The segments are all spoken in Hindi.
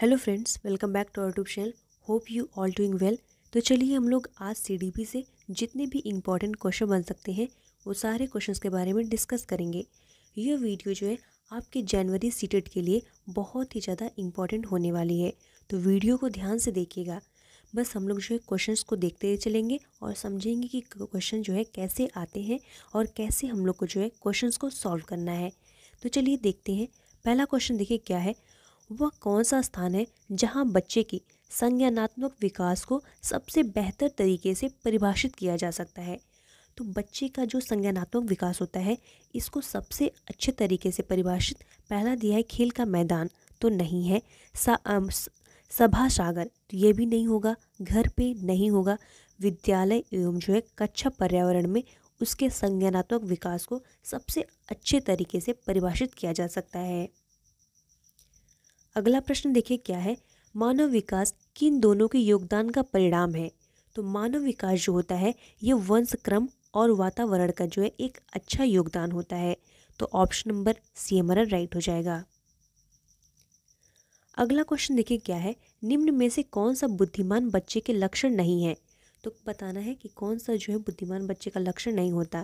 hello friends welcome back to YouTube channel hope you all doing well तो चलिए हम लोग आज सीडीपी से जितने भी इम्पोर्टेंट क्वेश्चन बन सकते हैं वो सारे क्वेश्चंस के बारे में डिस्कस करेंगे ये वीडियो जो है आपके जनवरी सीटेट e के लिए बहुत ही ज़्यादा इम्पॉर्टेंट होने वाली है तो वीडियो को ध्यान से देखिएगा बस हम लोग जो है क्वेश्चन को देखते चलेंगे और समझेंगे कि क्वेश्चन जो है कैसे आते हैं और कैसे हम लोग को जो है क्वेश्चन को सॉल्व करना है तो चलिए देखते हैं पहला क्वेश्चन देखिए क्या है वह कौन सा स्थान है जहाँ बच्चे की संज्ञानात्मक विकास को सबसे बेहतर तरीके से परिभाषित किया जा सकता है तो बच्चे का जो संज्ञानात्मक विकास होता है इसको सबसे अच्छे तरीके से परिभाषित पहला दिया है खेल का मैदान तो नहीं है सा, सभा सागर तो ये भी नहीं होगा घर पे नहीं होगा विद्यालय एवं जो है कक्षा पर्यावरण में उसके संज्ञानात्मक विकास को सबसे अच्छे तरीके से परिभाषित किया जा सकता है अगला प्रश्न देखिए क्या है मानव विकास किन दोनों के योगदान का परिणाम है तो मानव विकास जो होता है ये क्रम और वातावरण का जो है एक अच्छा योगदान होता है तो ऑप्शन नंबर सी हमारा राइट हो जाएगा अगला क्वेश्चन देखिए क्या है निम्न में से कौन सा बुद्धिमान बच्चे के लक्षण नहीं है तो बताना है कि कौन सा जो है बुद्धिमान बच्चे का लक्षण नहीं होता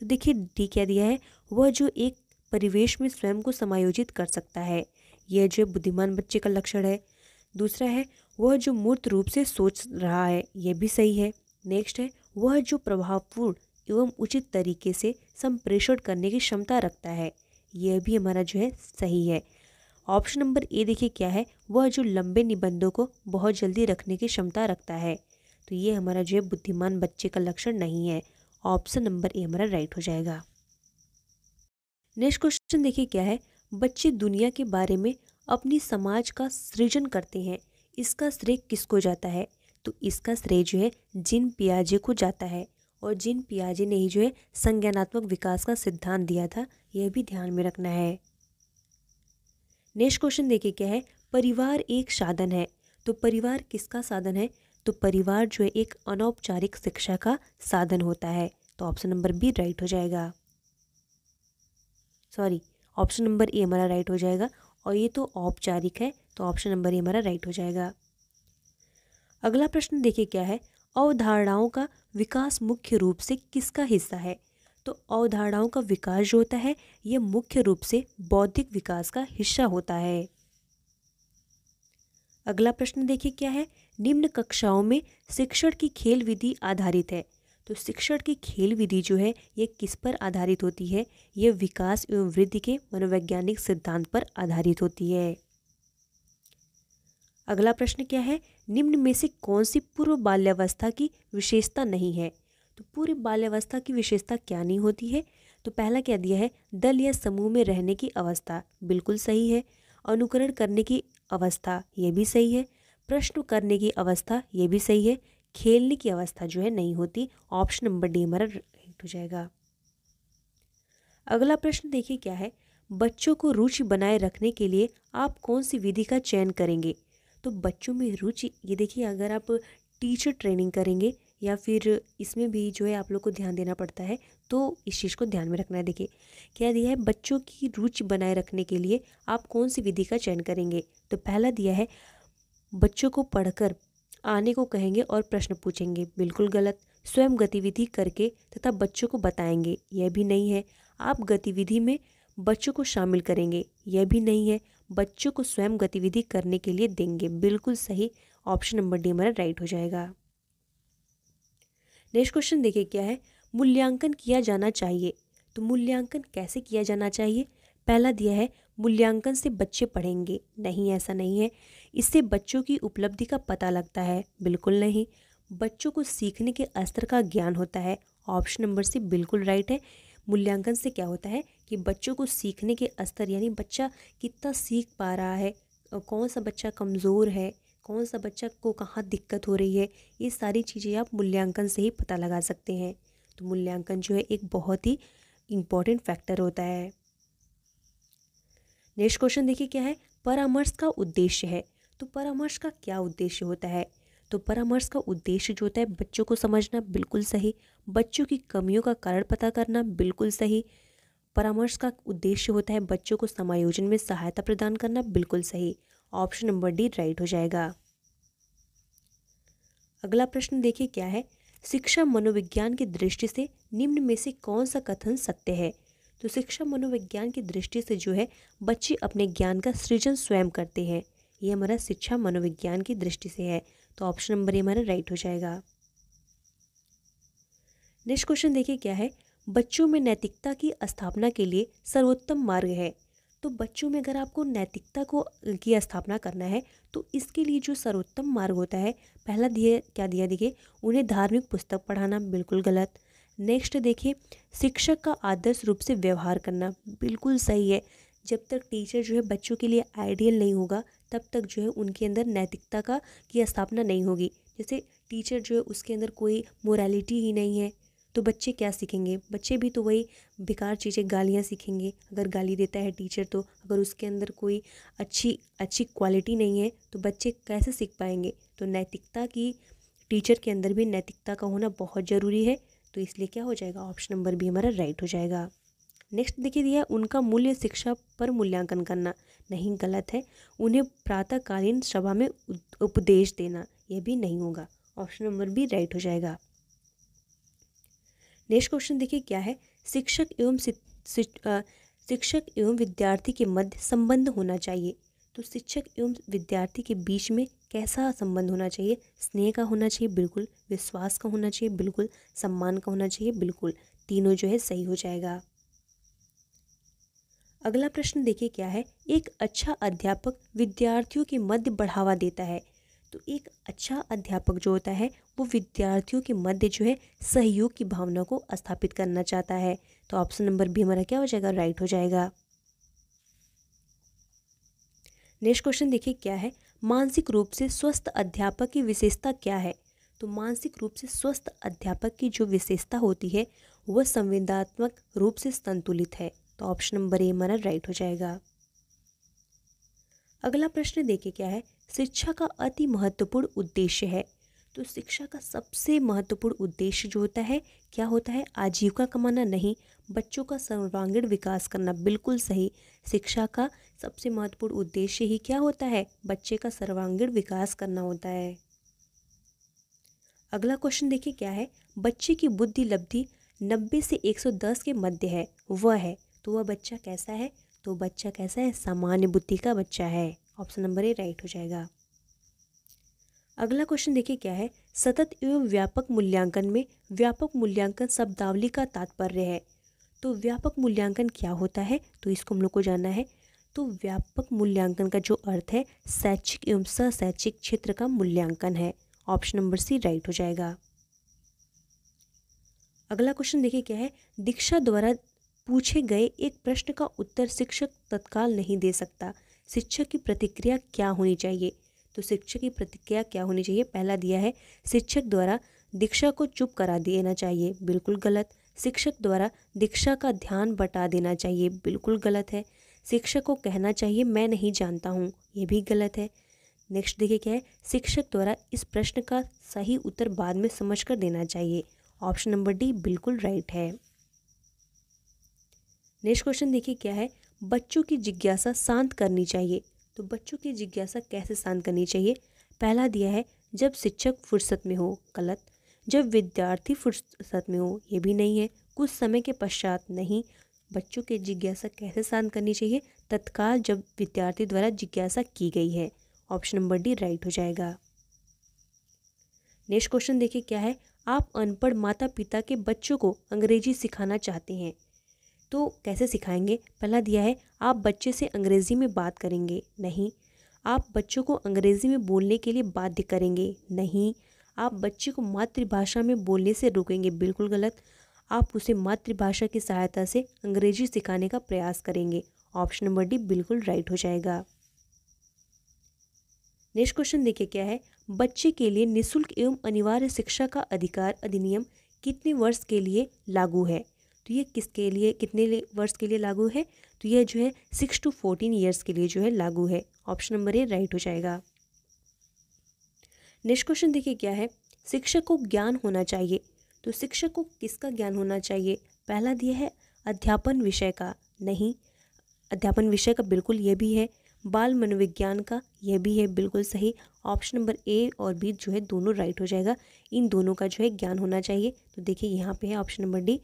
तो देखिए डी क्या दिया है वह जो एक परिवेश में स्वयं को समायोजित कर सकता है यह जो बुद्धिमान बच्चे का लक्षण है दूसरा है वह जो मूर्त रूप से सोच रहा है यह भी सही है नेक्स्ट है वह जो प्रभावपूर्ण एवं उचित तरीके से संप्रेषण करने की क्षमता रखता है यह भी हमारा जो है सही है ऑप्शन नंबर ए देखिए क्या है वह जो लंबे निबंधों को बहुत जल्दी रखने की क्षमता रखता है तो ये हमारा जो है बुद्धिमान बच्चे का लक्षण नहीं है ऑप्शन नंबर ए हमारा राइट हो जाएगा नेक्स्ट क्वेश्चन देखिए क्या है बच्चे दुनिया के बारे में अपनी समाज का सृजन करते हैं इसका श्रेय किसको जाता है तो इसका श्रेय जो है जिन पियाजे को जाता है और जिन पियाजे ने ही जो है संज्ञानात्मक विकास का सिद्धांत दिया था यह भी ध्यान में रखना है नेक्स्ट क्वेश्चन देखिए क्या है परिवार एक साधन है तो परिवार किसका साधन है तो परिवार जो है एक अनौपचारिक शिक्षा का साधन होता है तो ऑप्शन नंबर बी राइट हो जाएगा सॉरी ऑप्शन नंबर ए हमारा राइट हो जाएगा और ये तो औपचारिक है तो ऑप्शन नंबर ए हमारा राइट हो जाएगा अगला प्रश्न देखिए क्या है अवधारणाओं का विकास मुख्य रूप से किसका हिस्सा है तो अवधारणाओं का विकास जो होता है यह मुख्य रूप से बौद्धिक विकास का हिस्सा होता है अगला प्रश्न देखिए क्या है निम्न कक्षाओं में शिक्षण की खेल विधि आधारित है तो शिक्षण की खेल विधि जो है ये किस पर आधारित होती है ये विकास एवं वृद्धि के मनोवैज्ञानिक सिद्धांत पर आधारित होती है अगला प्रश्न क्या है निम्न में से कौन सी पूर्व बाल्यावस्था की विशेषता नहीं है तो पूर्व बाल्यावस्था की विशेषता क्या नहीं होती है तो पहला क्या दिया है दल या समूह में रहने की अवस्था बिल्कुल सही है अनुकरण करने की अवस्था ये भी सही है प्रश्न करने की अवस्था ये भी सही है खेलने की अवस्था जो है नहीं होती ऑप्शन नंबर डी हमारा राइट हो जाएगा अगला प्रश्न देखिए क्या है बच्चों को रुचि बनाए रखने के लिए आप कौन सी विधि का चयन करेंगे तो बच्चों में रुचि ये देखिए अगर आप टीचर ट्रेनिंग करेंगे या फिर इसमें भी जो है आप लोग को ध्यान देना पड़ता है तो इस चीज़ को ध्यान में रखना है देखिए क्या दिया है बच्चों की रुचि बनाए रखने के लिए आप कौन सी विधि का चयन करेंगे तो पहला दिया है बच्चों को पढ़कर आने को कहेंगे और प्रश्न पूछेंगे बिल्कुल गलत स्वयं गतिविधि करके तथा बच्चों को बताएंगे यह भी नहीं है आप गतिविधि में बच्चों को शामिल करेंगे यह भी नहीं है बच्चों को स्वयं गतिविधि करने के लिए देंगे बिल्कुल सही ऑप्शन नंबर डी हमारा राइट हो जाएगा नेक्स्ट क्वेश्चन देखिए क्या है मूल्यांकन किया जाना चाहिए तो मूल्यांकन कैसे किया जाना चाहिए पहला दिया है मूल्यांकन से बच्चे पढ़ेंगे नहीं ऐसा नहीं है इससे बच्चों की उपलब्धि का पता लगता है बिल्कुल नहीं बच्चों को सीखने के स्तर का ज्ञान होता है ऑप्शन नंबर सी बिल्कुल राइट है मूल्यांकन से क्या होता है कि बच्चों को सीखने के स्तर यानी बच्चा कितना सीख पा रहा है कौन सा बच्चा कमज़ोर है कौन सा बच्चा को कहाँ दिक्कत हो रही है ये सारी चीज़ें आप मूल्यांकन से ही पता लगा सकते हैं तो मूल्यांकन जो है एक बहुत ही इम्पॉर्टेंट फैक्टर होता है नेक्स्ट क्वेश्चन देखिए क्या है परामर्श का उद्देश्य है तो परामर्श का क्या उद्देश्य होता है तो परामर्श का उद्देश्य जो होता है बच्चों को समझना बिल्कुल सही बच्चों की कमियों का कारण पता करना बिल्कुल सही परामर्श का उद्देश्य होता है बच्चों को समायोजन में सहायता प्रदान करना बिल्कुल सही ऑप्शन नंबर डी राइट हो जाएगा अगला प्रश्न देखिए क्या है शिक्षा मनोविज्ञान की दृष्टि से निम्न में से कौन सा कथन सत्य है तो शिक्षा मनोविज्ञान की दृष्टि से जो है बच्चे अपने ज्ञान का सृजन स्वयं करते हैं ये हमारा शिक्षा मनोविज्ञान की दृष्टि से है तो ऑप्शन नंबर ये हमारा राइट हो जाएगा नेक्स्ट क्वेश्चन देखिए क्या है बच्चों में नैतिकता की स्थापना के लिए सर्वोत्तम मार्ग है तो बच्चों में अगर आपको नैतिकता को की स्थापना करना है तो इसके लिए जो सर्वोत्तम मार्ग होता है पहला दिए क्या दिया देखिए उन्हें धार्मिक पुस्तक पढ़ाना बिल्कुल गलत नेक्स्ट देखिए शिक्षक का आदर्श रूप से व्यवहार करना बिल्कुल सही है जब तक टीचर जो है बच्चों के लिए आइडियल नहीं होगा तब तक जो है उनके अंदर नैतिकता का की स्थापना नहीं होगी जैसे टीचर जो है उसके अंदर कोई मोरालिटी ही नहीं है तो बच्चे क्या सीखेंगे बच्चे भी तो वही बेकार चीज़ें गालियाँ सीखेंगे अगर गाली देता है टीचर तो अगर उसके अंदर कोई अच्छी अच्छी क्वालिटी नहीं है तो बच्चे कैसे सीख पाएंगे तो नैतिकता की टीचर के अंदर भी नैतिकता का होना बहुत ज़रूरी है तो इसलिए क्या हो जाएगा ऑप्शन नंबर भी हमारा राइट हो जाएगा नेक्स्ट देखिए दिया उनका मूल्य शिक्षा पर मूल्यांकन करना नहीं गलत है उन्हें प्रातःकालीन सभा में उपदेश देना यह भी नहीं होगा ऑप्शन नंबर बी राइट हो जाएगा नेक्स्ट क्वेश्चन देखिए क्या है शिक्षक एवं शिक्षक एवं विद्यार्थी के मध्य संबंध होना चाहिए तो शिक्षक एवं विद्यार्थी के बीच में कैसा संबंध होना चाहिए स्नेह का होना चाहिए बिल्कुल विश्वास का होना चाहिए बिल्कुल सम्मान का होना चाहिए बिल्कुल तीनों जो है सही हो जाएगा अगला प्रश्न देखिए क्या है एक अच्छा अध्यापक विद्यार्थियों के मध्य बढ़ावा देता है तो एक अच्छा अध्यापक जो होता है वो विद्यार्थियों के मध्य जो है सहयोग की भावना को स्थापित करना चाहता है तो ऑप्शन नंबर बी हमारा क्या हो जाएगा राइट हो जाएगा नेक्स्ट क्वेश्चन देखिए क्या है मानसिक रूप से स्वस्थ अध्यापक की विशेषता क्या है तो मानसिक रूप से स्वस्थ अध्यापक की जो विशेषता होती है वह संवेदनात्मक रूप से संतुलित है तो ऑप्शन नंबर ए हमारा राइट हो जाएगा अगला प्रश्न देखिए क्या है शिक्षा का अति महत्वपूर्ण उद्देश्य है तो शिक्षा का सबसे महत्वपूर्ण उद्देश्य जो होता है क्या होता है आजीविका कमाना नहीं बच्चों का सर्वांगीण विकास करना बिल्कुल सही शिक्षा का सबसे महत्वपूर्ण उद्देश्य ही क्या होता है बच्चे का सर्वांगीण विकास करना होता है अगला क्वेश्चन देखिए क्या है बच्चे की बुद्धि लब्धि 90 से 110 के मध्य है वह है तो वह बच्चा कैसा है तो बच्चा कैसा है सामान्य बुद्धि का बच्चा है ऑप्शन नंबर ए राइट हो जाएगा अगला क्वेश्चन देखिए क्या है सतत एवं व्यापक मूल्यांकन में व्यापक मूल्यांकन शब्दावली का तात्पर्य है तो व्यापक मूल्यांकन क्या होता है तो इसको हम लोग को जानना है तो व्यापक मूल्यांकन का जो अर्थ है शैक्षिक एवं सशैक्षिक क्षेत्र का मूल्यांकन है ऑप्शन नंबर सी राइट हो जाएगा अगला क्वेश्चन देखिए क्या है दीक्षा द्वारा पूछे गए एक प्रश्न का उत्तर शिक्षक तत्काल नहीं दे सकता शिक्षक की प्रतिक्रिया क्या होनी चाहिए तो शिक्षक की प्रतिक्रिया क्या होनी चाहिए पहला दिया है शिक्षक द्वारा दीक्षा को चुप करा देना चाहिए बिल्कुल गलत शिक्षक द्वारा दीक्षा का ध्यान बटा देना चाहिए बिल्कुल गलत है शिक्षक को कहना चाहिए मैं नहीं जानता हूँ ये भी गलत है नेक्स्ट देखिए क्या है शिक्षक द्वारा इस प्रश्न का सही उत्तर बाद में समझ कर देना चाहिए ऑप्शन नंबर डी बिल्कुल राइट है नेक्स्ट क्वेश्चन देखिए क्या है बच्चों की जिज्ञासा शांत करनी चाहिए तो बच्चों की जिज्ञासा कैसे शांत करनी चाहिए पहला दिया है जब शिक्षक फुर्सत में हो गलत जब विद्यार्थी फुर्सत में हो ये भी नहीं है कुछ समय के पश्चात नहीं बच्चों की जिज्ञासा कैसे शांत करनी चाहिए तत्काल जब विद्यार्थी द्वारा जिज्ञासा की गई है ऑप्शन नंबर डी राइट हो जाएगा नेक्स्ट क्वेश्चन देखिए क्या है आप अनपढ़ माता पिता के बच्चों को अंग्रेजी सिखाना चाहते हैं तो कैसे सिखाएंगे पहला दिया है आप बच्चे से अंग्रेज़ी में बात करेंगे नहीं आप बच्चों को अंग्रेज़ी में बोलने के लिए बाध्य करेंगे नहीं आप बच्चे को मातृभाषा में बोलने से रोकेंगे बिल्कुल गलत आप उसे मातृभाषा की सहायता से अंग्रेजी सिखाने का प्रयास करेंगे ऑप्शन नंबर डी बिल्कुल राइट हो जाएगा नेक्स्ट क्वेश्चन देखिए क्या है बच्चे के लिए निशुल्क एवं अनिवार्य शिक्षा का अधिकार अधिनियम कितने वर्ष के लिए लागू है तो ये किसके लिए कितने वर्ष के लिए लागू है तो यह जो है सिक्स टू फोर्टीन ईयर्स के लिए जो है लागू है ऑप्शन नंबर ए राइट हो जाएगा नेक्स्ट क्वेश्चन देखिए क्या है शिक्षक को ज्ञान होना चाहिए तो शिक्षक को किसका ज्ञान होना चाहिए पहला दिया है अध्यापन विषय का नहीं अध्यापन विषय का बिल्कुल यह भी है बाल मनोविज्ञान का यह भी है बिल्कुल सही ऑप्शन नंबर ए और बी जो है दोनों राइट हो जाएगा इन दोनों का जो है ज्ञान होना चाहिए तो देखिए यहाँ पे है ऑप्शन नंबर डी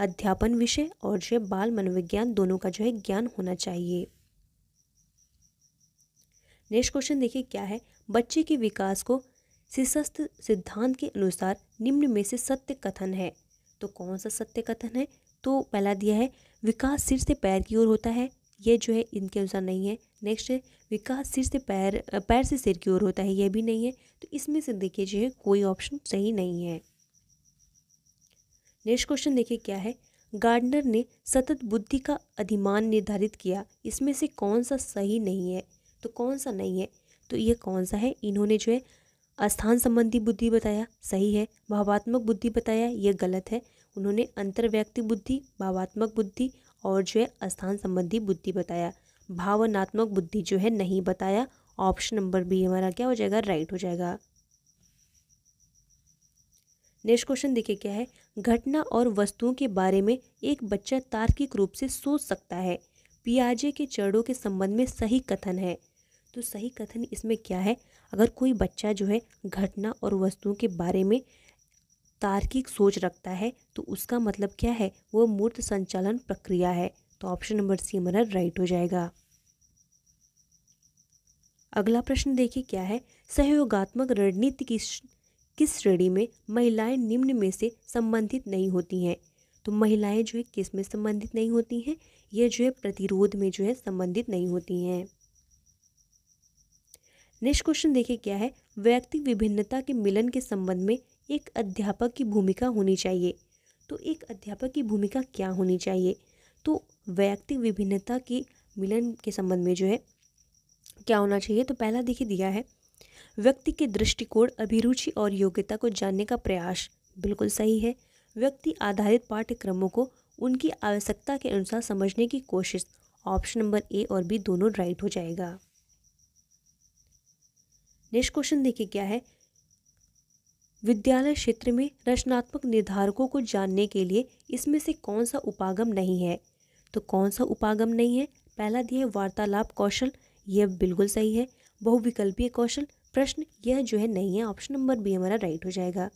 अध्यापन विषय और जो बाल मनोविज्ञान दोनों का जो है ज्ञान होना चाहिए नेक्स्ट क्वेश्चन देखिए क्या है बच्चे के विकास को सिसस्थ सिद्धांत के अनुसार निम्न में से सत्य कथन है तो कौन सा सत्य कथन है तो पहला दिया है विकास सिर से पैर की ओर होता है यह जो है इनके अनुसार नहीं है नेक्स्ट है विकास सिर से पैर पैर से सिर की ओर होता है यह भी नहीं है तो इसमें से देखिए जो है कोई ऑप्शन सही नहीं है नेक्स्ट क्वेश्चन देखिए क्या है गार्डनर ने सतत बुद्धि का अधिमान निर्धारित किया इसमें से कौन सा सही नहीं है तो कौन सा नहीं है तो ये कौन सा है इन्होंने जो है स्थान संबंधी बुद्धि बताया सही है भावात्मक बुद्धि बताया ये गलत है उन्होंने अंतर्व्यक्ति बुद्धि भावात्मक बुद्धि और जो है स्थान संबंधी बुद्धि बताया भावनात्मक बुद्धि जो है नहीं बताया ऑप्शन नंबर बी हमारा क्या हो जाएगा राइट हो जाएगा नेक्स्ट क्वेश्चन देखिए क्या है घटना और वस्तुओं के बारे में एक बच्चा तार्किक रूप से सोच सकता है पियाजे के चरणों के संबंध में सही कथन है तो सही कथन इसमें क्या है अगर कोई बच्चा जो है घटना और वस्तुओं के बारे में तार्किक सोच रखता है तो उसका मतलब क्या है वो मूर्त संचालन प्रक्रिया है तो ऑप्शन नंबर सी हमारा राइट हो जाएगा अगला प्रश्न देखिए क्या है सहयोगात्मक रणनीति की किस श्रेणी में महिलाएं निम्न में से संबंधित नहीं होती हैं तो महिलाएं जो है किस में संबंधित नहीं होती हैं ये जो है प्रतिरोध में जो है संबंधित नहीं होती हैं नेक्स्ट क्वेश्चन देखिए क्या है व्यक्तिक विभिन्नता के मिलन के संबंध में एक अध्यापक की भूमिका होनी चाहिए तो एक अध्यापक की भूमिका क्या होनी चाहिए तो व्यक्तिक विभिन्नता के मिलन के संबंध में जो है क्या होना चाहिए तो पहला देखिए दिया है व्यक्ति के दृष्टिकोण अभिरुचि और योग्यता को जानने का प्रयास बिल्कुल सही है व्यक्ति आधारित पाठ्यक्रमों को उनकी आवश्यकता के अनुसार समझने की कोशिश ऑप्शन नंबर ए और बी दोनों राइट हो जाएगा नेक्स्ट क्वेश्चन देखिए क्या है विद्यालय क्षेत्र में रचनात्मक निर्धारकों को जानने के लिए इसमें से कौन सा उपागम नहीं है तो कौन सा उपागम नहीं है पहला दिया है वार्तालाप कौशल यह बिल्कुल सही है बहुविकल्पीय कौशल प्रश्न यह जो है नहीं है ऑप्शन नंबर बी हमारा राइट हो जाएगा